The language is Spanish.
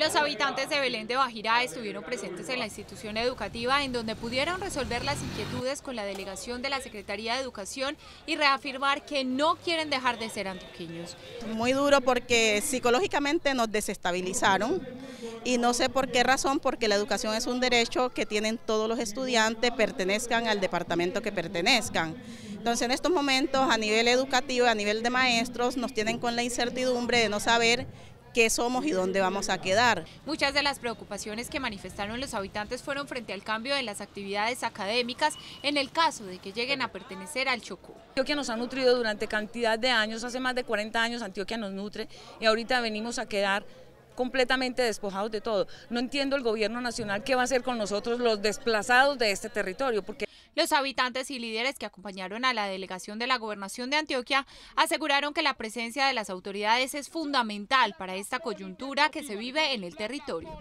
Los habitantes de Belén de Bajirá estuvieron presentes en la institución educativa en donde pudieron resolver las inquietudes con la delegación de la Secretaría de Educación y reafirmar que no quieren dejar de ser antioqueños. Muy duro porque psicológicamente nos desestabilizaron y no sé por qué razón, porque la educación es un derecho que tienen todos los estudiantes, pertenezcan al departamento que pertenezcan. Entonces en estos momentos a nivel educativo, a nivel de maestros, nos tienen con la incertidumbre de no saber qué somos y dónde vamos a quedar. Muchas de las preocupaciones que manifestaron los habitantes fueron frente al cambio de las actividades académicas en el caso de que lleguen a pertenecer al Chocó. Antioquia nos ha nutrido durante cantidad de años, hace más de 40 años Antioquia nos nutre y ahorita venimos a quedar completamente despojados de todo. No entiendo el gobierno nacional qué va a hacer con nosotros los desplazados de este territorio, porque los habitantes y líderes que acompañaron a la delegación de la gobernación de Antioquia aseguraron que la presencia de las autoridades es fundamental para esta coyuntura que se vive en el territorio.